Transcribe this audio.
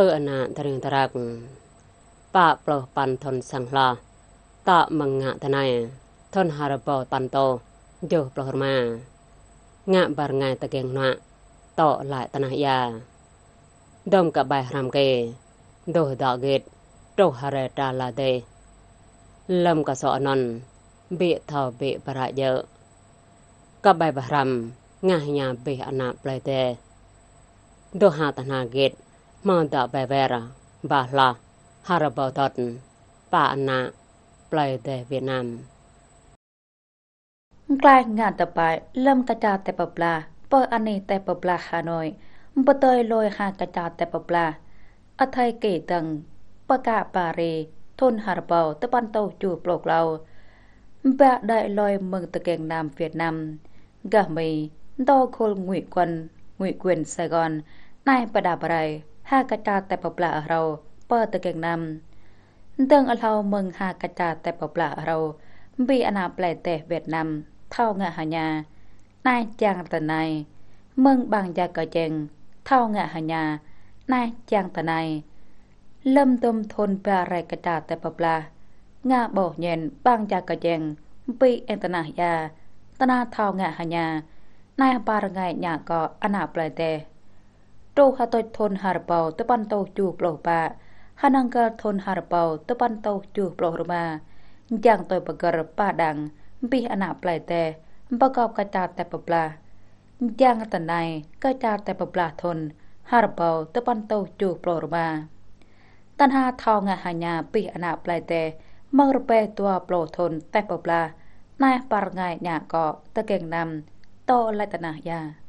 អឺអណាធរឿងតរកប៉ាប្រោះប៉ាន់ថនសង្ឡាតមងៈតណៃថនហរបោប៉ាន់តោយោប្រោះរម៉ាងាក់បារងាយតកេងណាក់តឡាយតណះយ៉ាដុំកបៃហាំកេដោះដកេតតោហរេតាឡាទេលំកសអននបេថោបេបរយោកបៃបហាំងាញ៉ាបេអណាតប្លេទេដោះហាតណាកេត Manda bevera, bahla, harabotot, na play de việt Vietnam. Glai ngàn tập bài lâm ta cha tẹp bập la, bơ ani tẹp bập la Hà Nội, bơ tơi lôi hà ta cha tẹp bập la. ở thay kể tầng, bơ cà bà rì, thôn Hà Bầu tới ban tàu chủ bộc lâu. Bà đại lôi mừng từ kèng Nam Việt Nam, gà mì, đo khôn ngụy quân, ngụy quyền Sài Gòn, nay bà đà bà rầy, ហាកចាតែបប្លាអរោបើតកេងណាំដឹងអឡោមឹងហាកចាតែបប្លាអរោពីអណាប្លែតេវៀតណាមថោងហញ្ញាណៃចាំងតណៃមឹងបាងយ៉ាកចេងថោងហញ្ញាណៃចាំងតណៃលឹមទុំធុនបារែកតាតែបប្លាងាបោញែនបាងយ៉ាកចេងពីអេតណាយ៉ាតណាថោងហញ្ញាណៃបារងៃញ៉ាកអណាប្លែតេរូហតុចធនហារបោតបន្ទោជួប្លោះបាហានង្កលធនហារបោតបន្ទោជួប្លោះរមាយ៉ាងតើបករប៉ាដាំងពីអណាប្លែតែបកបកតាតែបប្លាយ៉ាងតណៃកតាតែបប្លាធនហារបោតបន្ទោជួប្លោះរមាតណ្ហាថោងហាញាពីអណាប្លែតែមករបែតัวប្លោះធនតែបប្លាណែបរងៃញាកតកេងណាំតលតនាយ៉ា